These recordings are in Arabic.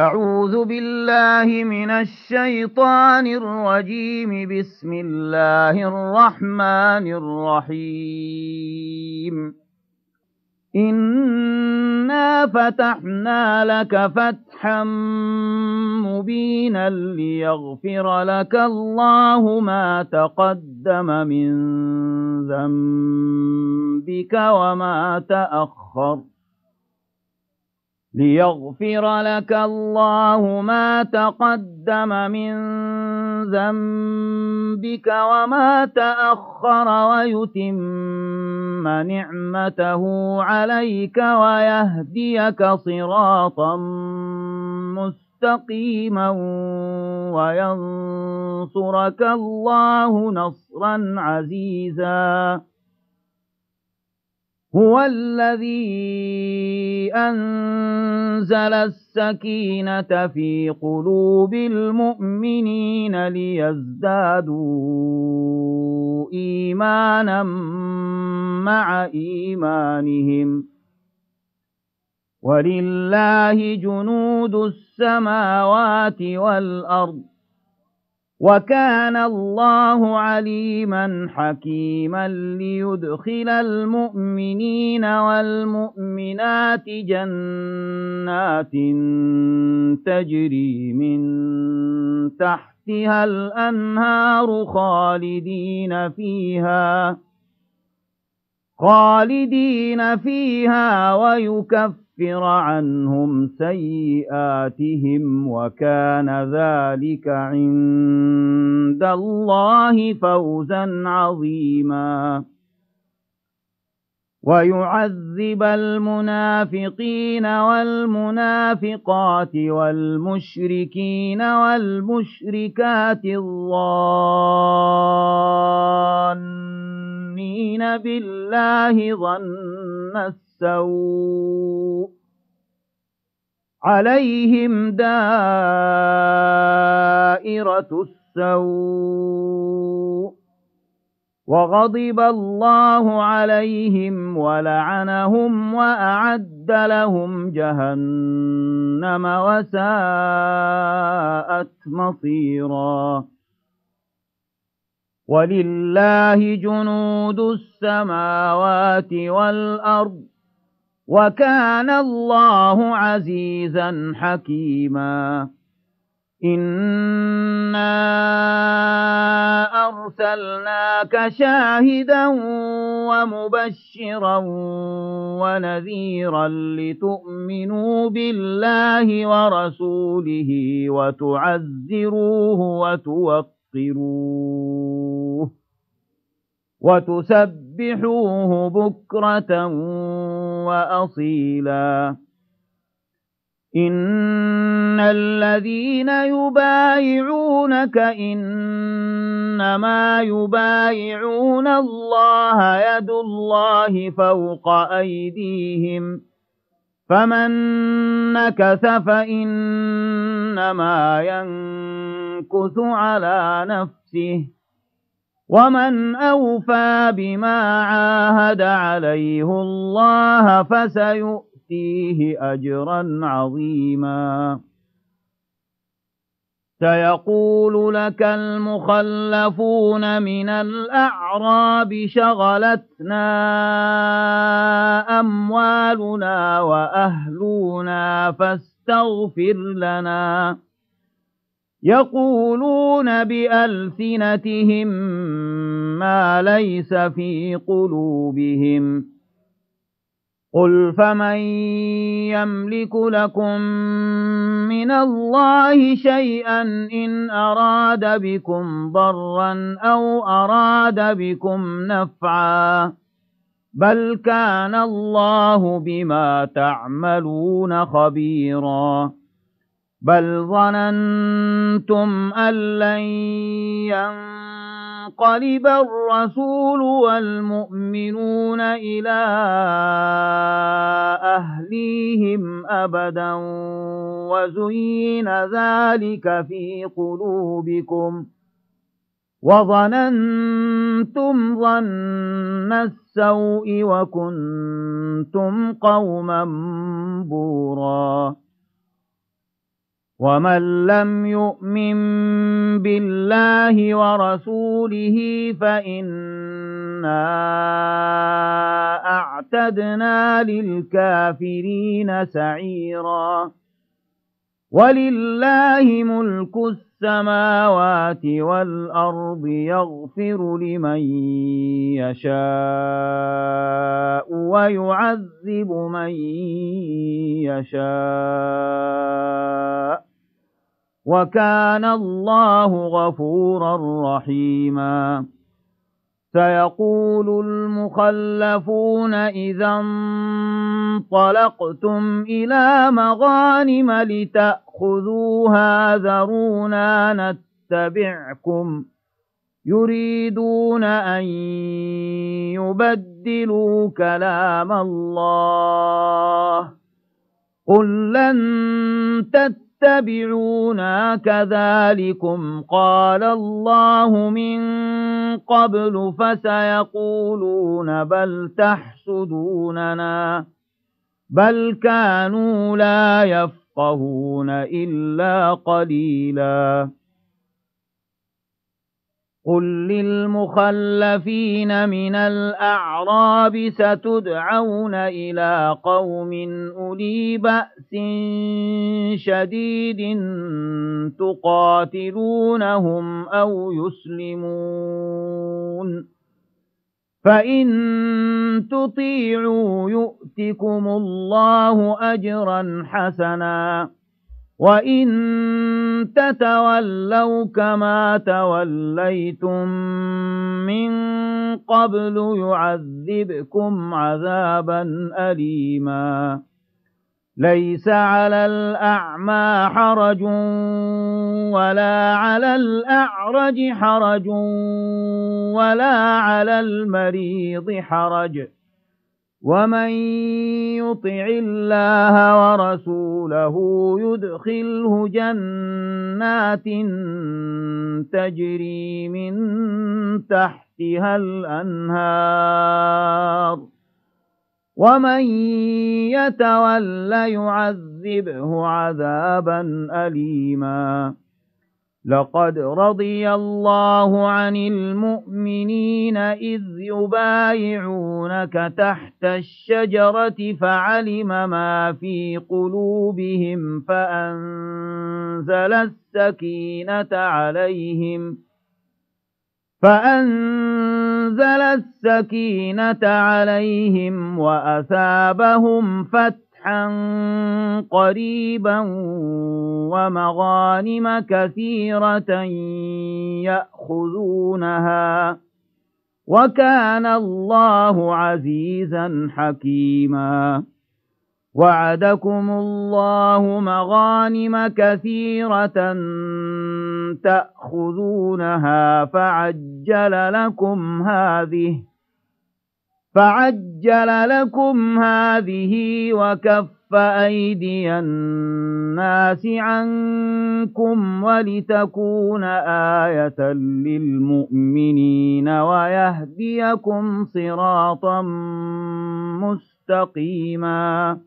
أعوذ بالله من الشيطان الرجيم بسم الله الرحمن الرحيم إنا فتحنا لك فتحا مبينا ليغفر لك الله ما تقدم من ذنبك وما تأخر ليغفر لك الله ما تقدم من ذنبك وما تأخر ويتم نعمته عليك ويهديك صراطا مستقيما وينصرك الله نصرا عزيزا هو الذي أنزل السكينة في قلوب المؤمنين ليزدادوا إيمانا مع إيمانهم ولله جنود السماوات والأرض وكان الله عليما حكيما ليدخل المؤمنين والمؤمنات جنات تجري من تحتها الأنهار خالدين فيها خالدين فيها ويكف لِيُكَفِّرَ عَنْهُمْ سَيِّئَاتِهِمْ وَكَانَ ذَٰلِكَ عِندَ اللَّهِ فَوْزًا عَظِيمًا ويعذب المنافقين والمنافقات والمشركين والمشركات الظانين بالله ظن السوء عليهم دائرة السوء وغضب الله عليهم ولعنهم وأعد لهم جهنم وساءت مصيرا ولله جنود السماوات والأرض وكان الله عزيزا حكيما إنا أرسلناك شاهدا ومبشرا ونذيرا لتؤمنوا بالله ورسوله وتعزروه وتوقروه وتسبحوه بكرة وأصيلا إن الذين يبايعونك إنما يبايعون الله يد الله فوق أيديهم فمن نكث فإنما ينكث على نفسه ومن أوفى بما عاهد عليه الله فسيؤتيه أجرا عظيما سيقول لك المخلفون من الأعراب شغلتنا أموالنا وأهلنا فاستغفر لنا يقولون بألسنتهم ما ليس في قلوبهم قل فمن يملك لكم من الله شيئا إن أراد بكم ضرا أو أراد بكم نفعا بل كان الله بما تعملون خبيراً بل ظننتم أن لن ينقلب الرسول والمؤمنون إلى أهليهم أبدا وزين ذلك في قلوبكم وظننتم ظن السوء وكنتم قوما بوراً ومن لم يؤمن بالله ورسوله فإنا أعتدنا للكافرين سعيرا ولله ملك السماوات والأرض يغفر لمن يشاء ويعذب من يشاء وكان الله غفورا رحيما سيقول المخلفون إذا انطلقتم إلى مغانم لتأخذوها ذرونا نتبعكم يريدون أن يبدلوا كلام الله قل لن تتبعوا تتبعون كذلكم قال الله من قبل فسيقولون بل تحسدوننا بل كانوا لا يفقهون إلا قليلاً قل للمخلفين من الأعراب ستدعون إلى قوم أولي بأس شديد تقاتلونهم أو يسلمون فإن تطيعوا يؤتكم الله أجرا حسناً وَإِن تَتَوَلَّوْا كَمَا تَوَلَّيْتُم مِّن قَبْلُ يُعَذِّبْكُمْ عَذَابًا أَلِيمًا لَيْسَ عَلَى الْأَعْمَى حَرَجٌ وَلَا عَلَى الْأَعْرَجِ حَرَجٌ وَلَا عَلَى الْمَرِيضِ حَرَجٌ ومن يطع الله ورسوله يدخله جنات تجري من تحتها الأنهار ومن يتول يعذبه عذابا أليماً لقد رضي الله عن المؤمنين إذ يبايعونك تحت الشجرة فعلم ما في قلوبهم فأنزل السكينة عليهم فأنزل السكينة عليهم وأثابهم فتحا فتحا قريبا ومغانم كثيرة يأخذونها وكان الله عزيزا حكيما وعدكم الله مغانم كثيرة تأخذونها فعجل لكم هذه فعجل لكم هذه وكف أيدي الناس عنكم ولتكون آية للمؤمنين ويهديكم صراطا مستقيما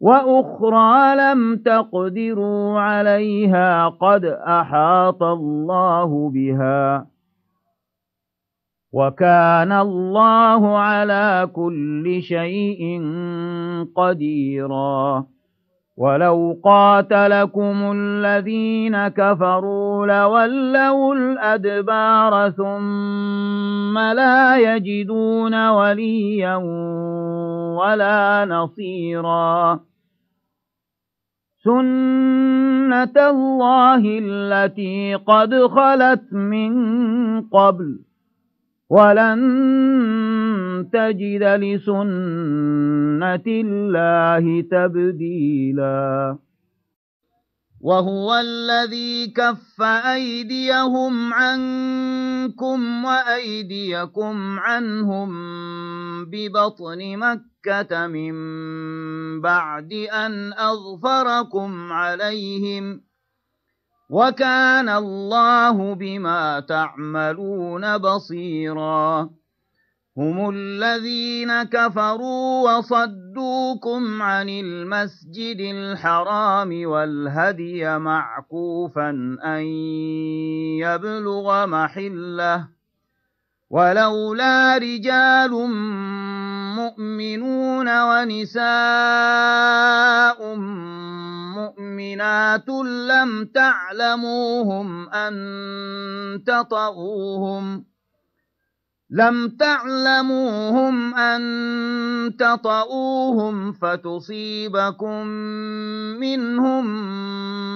وأخرى لم تقدروا عليها قد أحاط الله بها وَكَانَ اللَّهُ عَلَى كُلِّ شَيْءٍ قَدِيرًا وَلَوْ قَاتَلَكُمُ الَّذِينَ كَفَرُوا لَوَلَّوُا الْأَدْبَارَ ثُمَّ لَا يَجِدُونَ وَلِيًّا وَلَا نَصِيرًا سُنَّةَ اللَّهِ الَّتِي قَدْ خَلَتْ مِن قَبْلُ ولن تجد لسنة الله تبديلا وهو الذي كف أيديهم عنكم وأيديكم عنهم ببطن مكة من بعد أن أظفركم عليهم وكان الله بما تعملون بصيرا هم الذين كفروا وصدوكم عن المسجد الحرام والهدي معكوفا أن يبلغ محله ولولا رجال مؤمنون ونساء مؤمنات لم تعلموهم أن تطغوهم لم تعلموهم أن تطؤوهم فتصيبكم منهم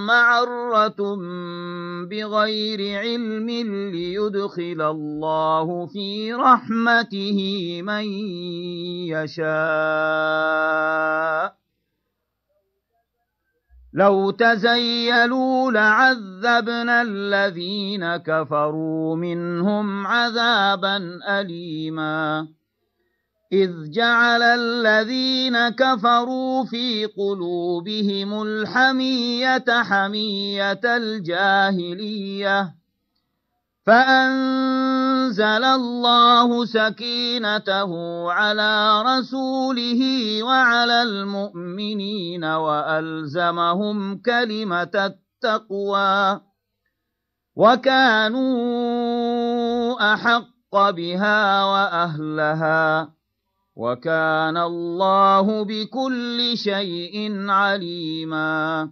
معرة بغير علم ليدخل الله في رحمته من يشاء لو تزيلوا لعذبنا الذين كفروا منهم عذابا أليما إذ جعل الذين كفروا في قلوبهم الحمية حمية الجاهليه فأنزل الله سكينته على رسوله وعلى المؤمنين وألزمهم كلمة التقوى وكانوا أحق بها وأهلها وكان الله بكل شيء عليماً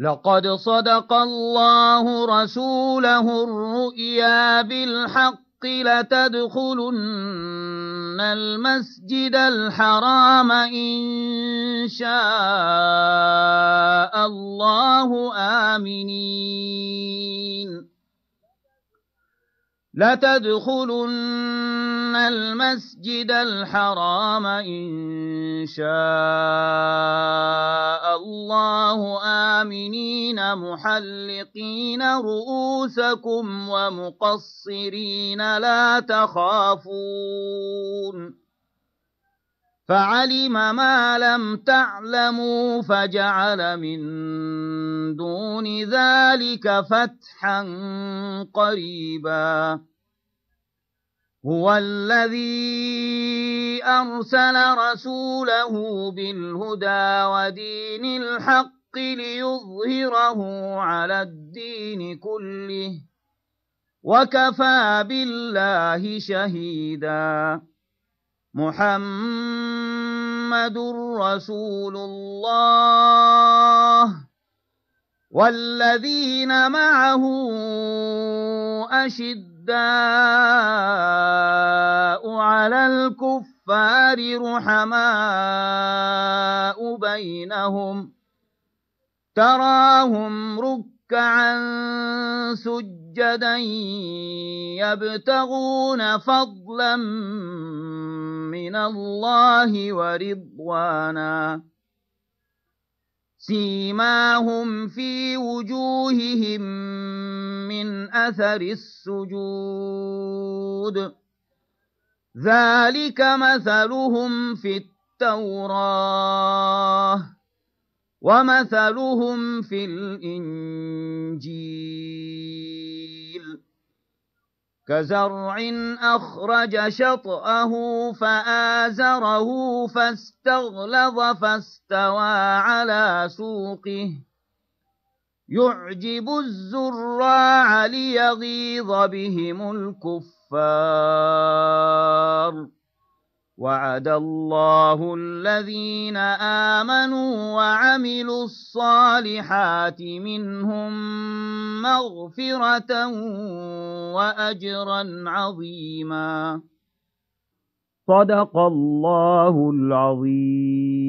لقد صدق الله رسوله الرؤيا بالحق لتدخلن المسجد الحرام إن شاء الله آمنين لتدخلن المسجد الحرام إن شاء الله آمنين محلقين رؤوسكم ومقصرين لا تخافون فعلم ما لم تعلموا فجعل من دون ذلك فتحا قريباً هو الذي أرسل رسوله بالهدى ودين الحق ليظهره على الدين كله وكفى بالله شهيدا محمد رسول الله والذين معه أشد الداء على الكفار رحماء بينهم تراهم ركعا سجدا يبتغون فضلا من الله ورضوانا سيماهم في وجوههم من أثر السجود ذلك مثلهم في التوراة ومثلهم في الإنجيل كزرع أخرج شطأه فآزره فاستغلظ فاستوى على سوقه يعجب الزراع ليغيظ بهم الكفار وعد الله الذين آمنوا وعملوا الصالحات منهم مغفرة وأجرا عظيما صدق الله العظيم